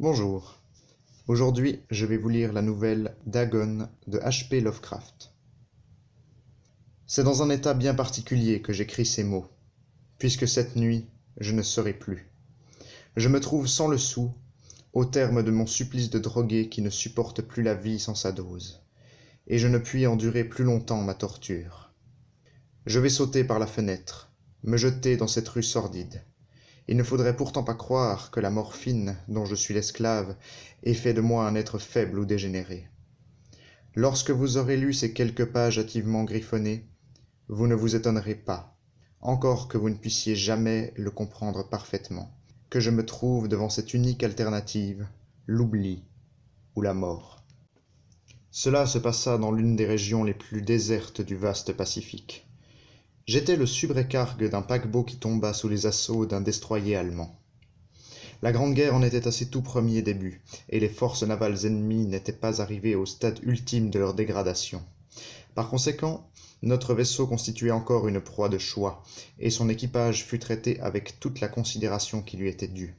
Bonjour. Aujourd'hui, je vais vous lire la nouvelle Dagon de H.P. Lovecraft. C'est dans un état bien particulier que j'écris ces mots, puisque cette nuit, je ne serai plus. Je me trouve sans le sou, au terme de mon supplice de drogué qui ne supporte plus la vie sans sa dose, et je ne puis endurer plus longtemps ma torture. Je vais sauter par la fenêtre, me jeter dans cette rue sordide, il ne faudrait pourtant pas croire que la morphine, dont je suis l'esclave, ait fait de moi un être faible ou dégénéré. Lorsque vous aurez lu ces quelques pages hâtivement griffonnées, vous ne vous étonnerez pas, encore que vous ne puissiez jamais le comprendre parfaitement, que je me trouve devant cette unique alternative, l'oubli ou la mort. Cela se passa dans l'une des régions les plus désertes du vaste Pacifique. J'étais le subrécargue d'un paquebot qui tomba sous les assauts d'un destroyer allemand. La Grande Guerre en était à ses tout premiers débuts, et les forces navales ennemies n'étaient pas arrivées au stade ultime de leur dégradation. Par conséquent, notre vaisseau constituait encore une proie de choix, et son équipage fut traité avec toute la considération qui lui était due.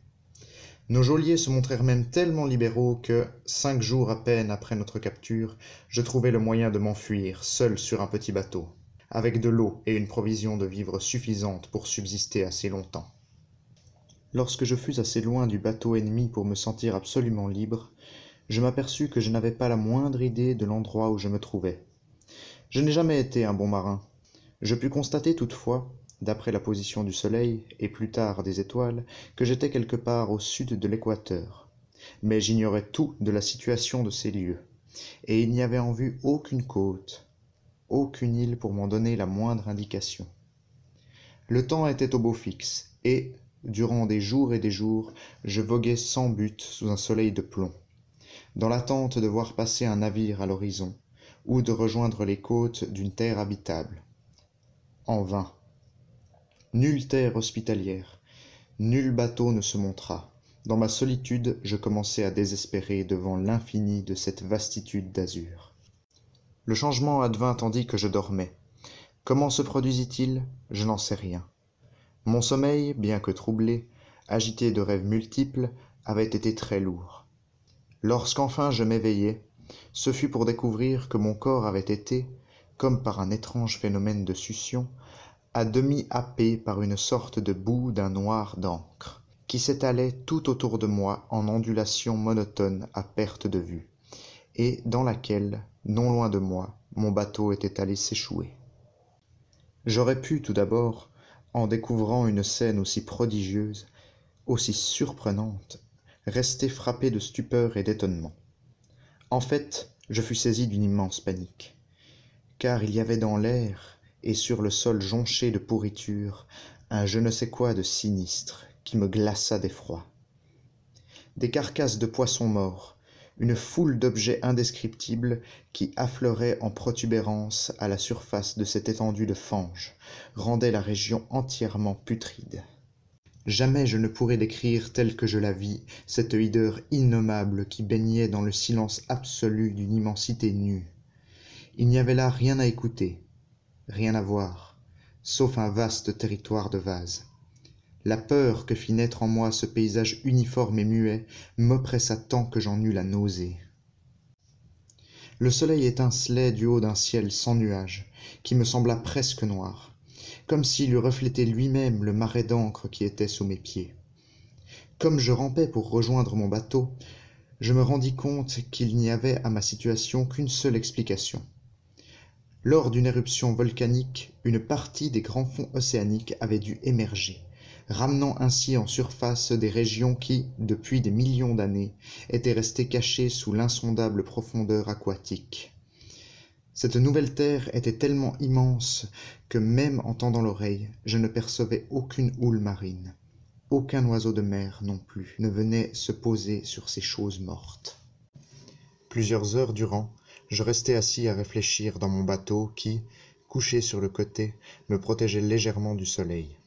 Nos geôliers se montrèrent même tellement libéraux que, cinq jours à peine après notre capture, je trouvai le moyen de m'enfuir, seul sur un petit bateau avec de l'eau et une provision de vivres suffisante pour subsister assez longtemps. Lorsque je fus assez loin du bateau ennemi pour me sentir absolument libre, je m'aperçus que je n'avais pas la moindre idée de l'endroit où je me trouvais. Je n'ai jamais été un bon marin. Je pus constater toutefois, d'après la position du soleil et plus tard des étoiles, que j'étais quelque part au sud de l'équateur. Mais j'ignorais tout de la situation de ces lieux, et il n'y avait en vue aucune côte, aucune île pour m'en donner la moindre indication. Le temps était au beau fixe, et, durant des jours et des jours, je voguais sans but sous un soleil de plomb, dans l'attente de voir passer un navire à l'horizon, ou de rejoindre les côtes d'une terre habitable. En vain. Nulle terre hospitalière, nul bateau ne se montra. Dans ma solitude, je commençais à désespérer devant l'infini de cette vastitude d'azur. Le changement advint tandis que je dormais. Comment se produisit-il Je n'en sais rien. Mon sommeil, bien que troublé, agité de rêves multiples, avait été très lourd. Lorsqu'enfin je m'éveillai, ce fut pour découvrir que mon corps avait été, comme par un étrange phénomène de succion, à demi happé par une sorte de boue d'un noir d'encre, qui s'étalait tout autour de moi en ondulations monotones à perte de vue et dans laquelle, non loin de moi, mon bateau était allé s'échouer. J'aurais pu tout d'abord, en découvrant une scène aussi prodigieuse, aussi surprenante, rester frappé de stupeur et d'étonnement. En fait, je fus saisi d'une immense panique, car il y avait dans l'air et sur le sol jonché de pourriture un je ne sais quoi de sinistre qui me glaça d'effroi. Des carcasses de poissons morts, une foule d'objets indescriptibles qui affleuraient en protubérance à la surface de cette étendue de fange, rendaient la région entièrement putride. Jamais je ne pourrai décrire telle que je la vis, cette hideur innommable qui baignait dans le silence absolu d'une immensité nue. Il n'y avait là rien à écouter, rien à voir, sauf un vaste territoire de vases. La peur que fit naître en moi ce paysage uniforme et muet m'oppressa tant que j'en eus la nausée. Le soleil étincelait du haut d'un ciel sans nuages, qui me sembla presque noir, comme s'il eût reflété lui-même le marais d'encre qui était sous mes pieds. Comme je rampais pour rejoindre mon bateau, je me rendis compte qu'il n'y avait à ma situation qu'une seule explication. Lors d'une éruption volcanique, une partie des grands fonds océaniques avait dû émerger ramenant ainsi en surface des régions qui, depuis des millions d'années, étaient restées cachées sous l'insondable profondeur aquatique. Cette nouvelle terre était tellement immense que même en tendant l'oreille, je ne percevais aucune houle marine. Aucun oiseau de mer non plus ne venait se poser sur ces choses mortes. Plusieurs heures durant, je restai assis à réfléchir dans mon bateau qui, couché sur le côté, me protégeait légèrement du soleil.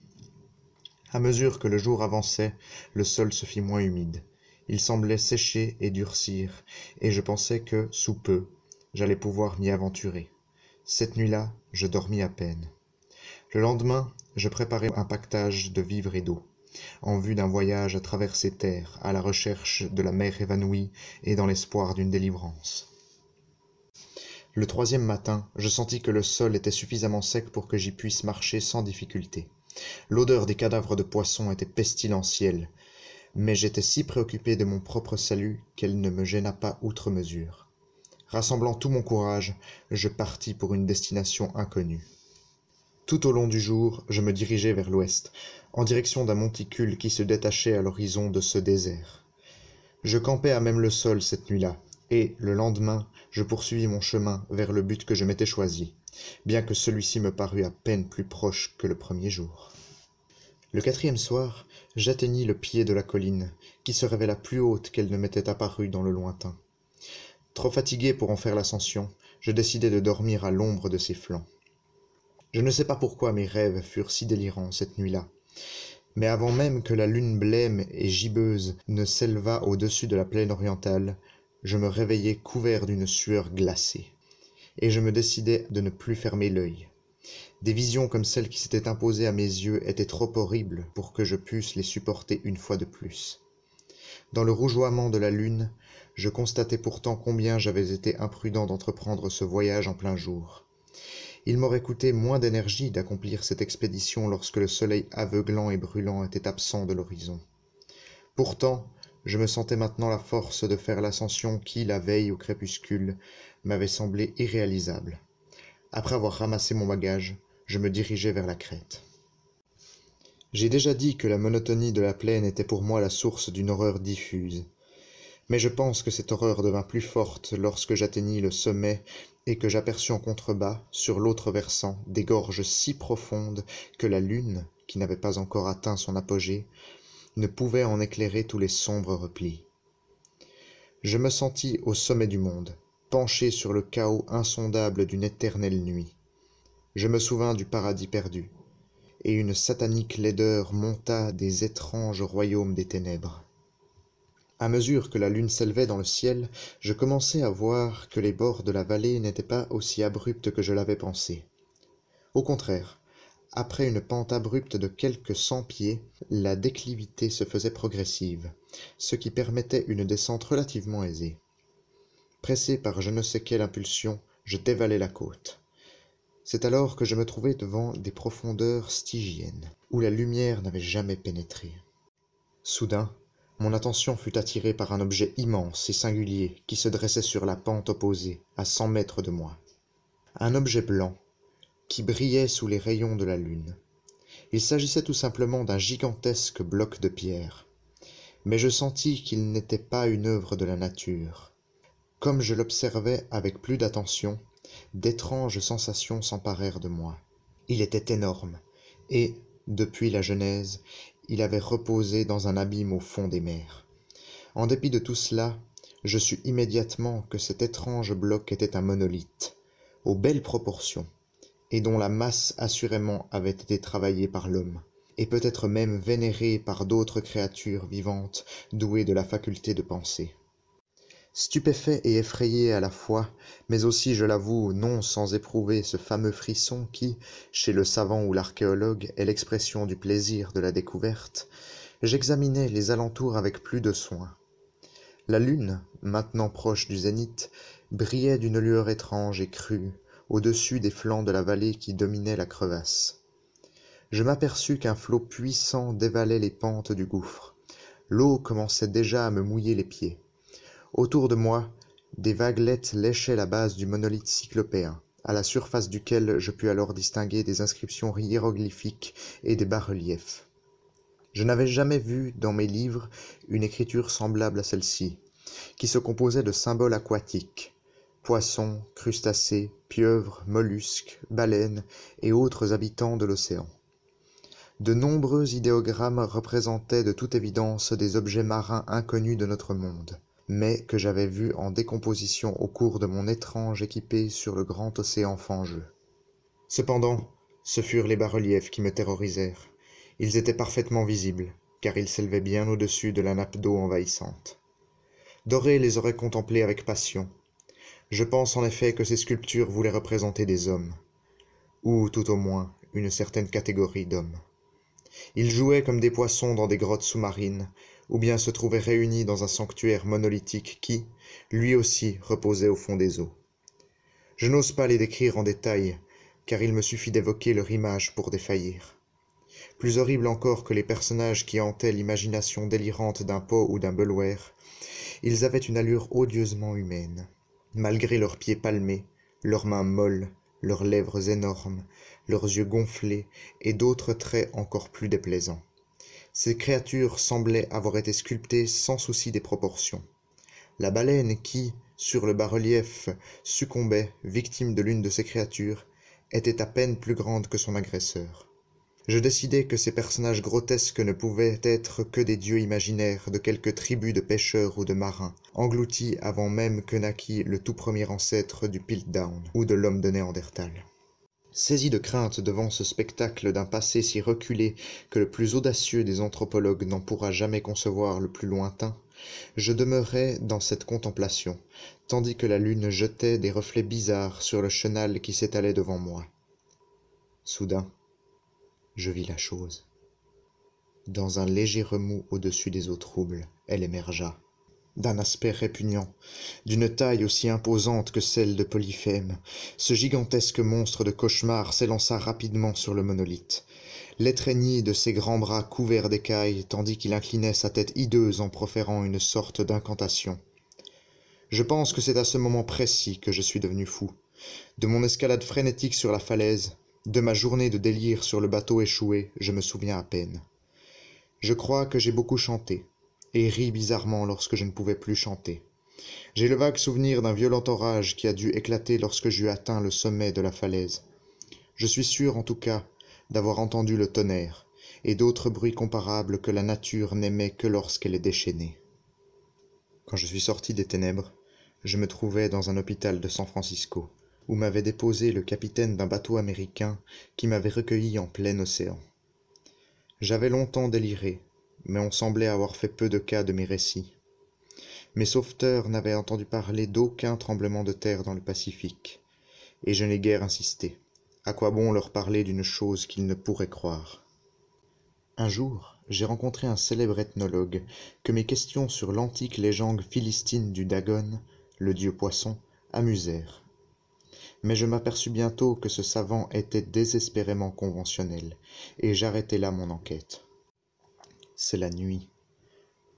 À mesure que le jour avançait, le sol se fit moins humide. Il semblait sécher et durcir, et je pensais que, sous peu, j'allais pouvoir m'y aventurer. Cette nuit-là, je dormis à peine. Le lendemain, je préparai un pactage de vivres et d'eau, en vue d'un voyage à travers ces terres, à la recherche de la mer évanouie et dans l'espoir d'une délivrance. Le troisième matin, je sentis que le sol était suffisamment sec pour que j'y puisse marcher sans difficulté l'odeur des cadavres de poissons était pestilentielle mais j'étais si préoccupé de mon propre salut qu'elle ne me gêna pas outre mesure rassemblant tout mon courage je partis pour une destination inconnue tout au long du jour je me dirigeai vers l'ouest en direction d'un monticule qui se détachait à l'horizon de ce désert je campai à même le sol cette nuit-là et le lendemain je poursuivis mon chemin vers le but que je m'étais choisi bien que celui-ci me parût à peine plus proche que le premier jour. Le quatrième soir, j'atteignis le pied de la colline, qui se révéla plus haute qu'elle ne m'était apparue dans le lointain. Trop fatigué pour en faire l'ascension, je décidai de dormir à l'ombre de ses flancs. Je ne sais pas pourquoi mes rêves furent si délirants cette nuit-là, mais avant même que la lune blême et gibbeuse ne s'élevât au-dessus de la plaine orientale, je me réveillai couvert d'une sueur glacée et je me décidai de ne plus fermer l'œil. Des visions comme celles qui s'étaient imposées à mes yeux étaient trop horribles pour que je pusse les supporter une fois de plus. Dans le rougeoiement de la lune, je constatais pourtant combien j'avais été imprudent d'entreprendre ce voyage en plein jour. Il m'aurait coûté moins d'énergie d'accomplir cette expédition lorsque le soleil aveuglant et brûlant était absent de l'horizon. Pourtant, je me sentais maintenant la force de faire l'ascension qui, la veille au crépuscule, m'avait semblé irréalisable. Après avoir ramassé mon bagage, je me dirigeais vers la crête. J'ai déjà dit que la monotonie de la plaine était pour moi la source d'une horreur diffuse. Mais je pense que cette horreur devint plus forte lorsque j'atteignis le sommet et que j'aperçus en contrebas, sur l'autre versant, des gorges si profondes que la lune, qui n'avait pas encore atteint son apogée, ne pouvait en éclairer tous les sombres replis. Je me sentis au sommet du monde, penché sur le chaos insondable d'une éternelle nuit. Je me souvins du paradis perdu, et une satanique laideur monta des étranges royaumes des ténèbres. À mesure que la lune s'élevait dans le ciel, je commençais à voir que les bords de la vallée n'étaient pas aussi abrupts que je l'avais pensé. Au contraire, après une pente abrupte de quelques cent pieds, la déclivité se faisait progressive, ce qui permettait une descente relativement aisée. Pressé par je ne sais quelle impulsion, je dévalai la côte. C'est alors que je me trouvai devant des profondeurs stygiennes, où la lumière n'avait jamais pénétré. Soudain, mon attention fut attirée par un objet immense et singulier qui se dressait sur la pente opposée, à cent mètres de moi. Un objet blanc, qui brillait sous les rayons de la lune. Il s'agissait tout simplement d'un gigantesque bloc de pierre. Mais je sentis qu'il n'était pas une œuvre de la nature, comme je l'observais avec plus d'attention, d'étranges sensations s'emparèrent de moi. Il était énorme, et, depuis la Genèse, il avait reposé dans un abîme au fond des mers. En dépit de tout cela, je sus immédiatement que cet étrange bloc était un monolithe, aux belles proportions, et dont la masse assurément avait été travaillée par l'homme, et peut-être même vénérée par d'autres créatures vivantes douées de la faculté de penser stupéfait et effrayé à la fois, mais aussi, je l'avoue, non sans éprouver ce fameux frisson qui, chez le savant ou l'archéologue, est l'expression du plaisir de la découverte, j'examinais les alentours avec plus de soin. La lune, maintenant proche du zénith, brillait d'une lueur étrange et crue, au-dessus des flancs de la vallée qui dominait la crevasse. Je m'aperçus qu'un flot puissant dévalait les pentes du gouffre. L'eau commençait déjà à me mouiller les pieds. Autour de moi, des vaguelettes léchaient la base du monolithe cyclopéen, à la surface duquel je pus alors distinguer des inscriptions hiéroglyphiques et des bas-reliefs. Je n'avais jamais vu dans mes livres une écriture semblable à celle-ci, qui se composait de symboles aquatiques, poissons, crustacés, pieuvres, mollusques, baleines et autres habitants de l'océan. De nombreux idéogrammes représentaient de toute évidence des objets marins inconnus de notre monde mais que j'avais vu en décomposition au cours de mon étrange équipée sur le grand océan fangeux. Cependant, ce furent les bas-reliefs qui me terrorisèrent. Ils étaient parfaitement visibles, car ils s'élevaient bien au-dessus de la nappe d'eau envahissante. Doré les aurait contemplés avec passion. Je pense en effet que ces sculptures voulaient représenter des hommes, ou tout au moins une certaine catégorie d'hommes. Ils jouaient comme des poissons dans des grottes sous-marines, ou bien se trouvaient réunis dans un sanctuaire monolithique qui, lui aussi, reposait au fond des eaux. Je n'ose pas les décrire en détail, car il me suffit d'évoquer leur image pour défaillir. Plus horrible encore que les personnages qui hantaient l'imagination délirante d'un pot ou d'un Belwer, ils avaient une allure odieusement humaine, malgré leurs pieds palmés, leurs mains molles, leurs lèvres énormes, leurs yeux gonflés et d'autres traits encore plus déplaisants. Ces créatures semblaient avoir été sculptées sans souci des proportions. La baleine qui, sur le bas-relief, succombait, victime de l'une de ces créatures, était à peine plus grande que son agresseur. Je décidai que ces personnages grotesques ne pouvaient être que des dieux imaginaires de quelque tribu de pêcheurs ou de marins, engloutis avant même que naquît le tout premier ancêtre du Piltdown ou de l'homme de Néandertal. Saisi de crainte devant ce spectacle d'un passé si reculé que le plus audacieux des anthropologues n'en pourra jamais concevoir le plus lointain, je demeurai dans cette contemplation, tandis que la lune jetait des reflets bizarres sur le chenal qui s'étalait devant moi. Soudain, je vis la chose. Dans un léger remous au-dessus des eaux troubles, elle émergea d'un aspect répugnant, d'une taille aussi imposante que celle de Polyphème. Ce gigantesque monstre de cauchemar s'élança rapidement sur le monolithe, l'étreignit de ses grands bras couverts d'écailles, tandis qu'il inclinait sa tête hideuse en proférant une sorte d'incantation. Je pense que c'est à ce moment précis que je suis devenu fou. De mon escalade frénétique sur la falaise, de ma journée de délire sur le bateau échoué, je me souviens à peine. Je crois que j'ai beaucoup chanté, et rit bizarrement lorsque je ne pouvais plus chanter. J'ai le vague souvenir d'un violent orage qui a dû éclater lorsque j'eus atteint le sommet de la falaise. Je suis sûr, en tout cas, d'avoir entendu le tonnerre, et d'autres bruits comparables que la nature n'aimait que lorsqu'elle est déchaînée. Quand je suis sorti des ténèbres, je me trouvais dans un hôpital de San Francisco, où m'avait déposé le capitaine d'un bateau américain qui m'avait recueilli en plein océan. J'avais longtemps déliré, mais on semblait avoir fait peu de cas de mes récits. Mes sauveteurs n'avaient entendu parler d'aucun tremblement de terre dans le Pacifique, et je n'ai guère insisté. À quoi bon leur parler d'une chose qu'ils ne pourraient croire Un jour, j'ai rencontré un célèbre ethnologue que mes questions sur l'antique légende philistine du Dagon, le dieu poisson, amusèrent. Mais je m'aperçus bientôt que ce savant était désespérément conventionnel, et j'arrêtai là mon enquête c'est la nuit,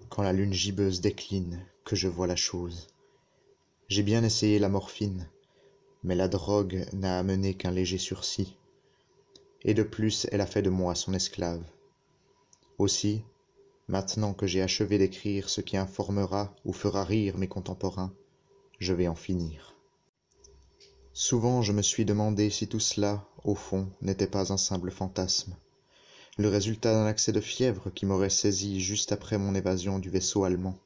quand la lune gibbeuse décline, que je vois la chose. J'ai bien essayé la morphine, mais la drogue n'a amené qu'un léger sursis, et de plus elle a fait de moi son esclave. Aussi, maintenant que j'ai achevé d'écrire ce qui informera ou fera rire mes contemporains, je vais en finir. Souvent je me suis demandé si tout cela, au fond, n'était pas un simple fantasme le résultat d'un accès de fièvre qui m'aurait saisi juste après mon évasion du vaisseau allemand.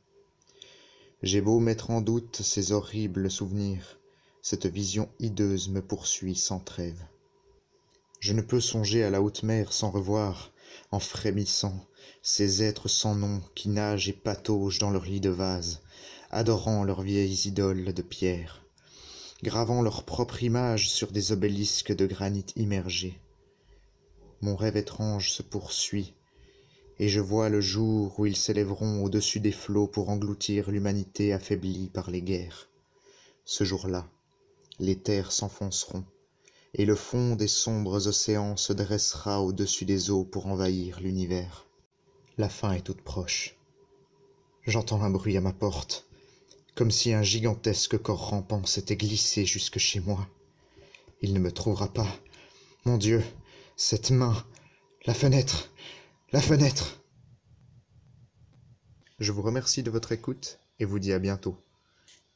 J'ai beau mettre en doute ces horribles souvenirs, cette vision hideuse me poursuit sans trêve. Je ne peux songer à la haute mer sans revoir, en frémissant, ces êtres sans nom qui nagent et pataugent dans leur lit de vase, adorant leurs vieilles idoles de pierre, gravant leur propre image sur des obélisques de granit immergés mon rêve étrange se poursuit, et je vois le jour où ils s'élèveront au-dessus des flots pour engloutir l'humanité affaiblie par les guerres. Ce jour-là, les terres s'enfonceront, et le fond des sombres océans se dressera au-dessus des eaux pour envahir l'univers. La fin est toute proche. J'entends un bruit à ma porte, comme si un gigantesque corps rampant s'était glissé jusque chez moi. Il ne me trouvera pas. Mon Dieu, cette main, la fenêtre, la fenêtre. Je vous remercie de votre écoute et vous dis à bientôt.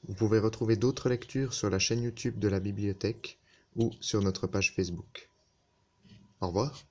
Vous pouvez retrouver d'autres lectures sur la chaîne YouTube de la bibliothèque ou sur notre page Facebook. Au revoir.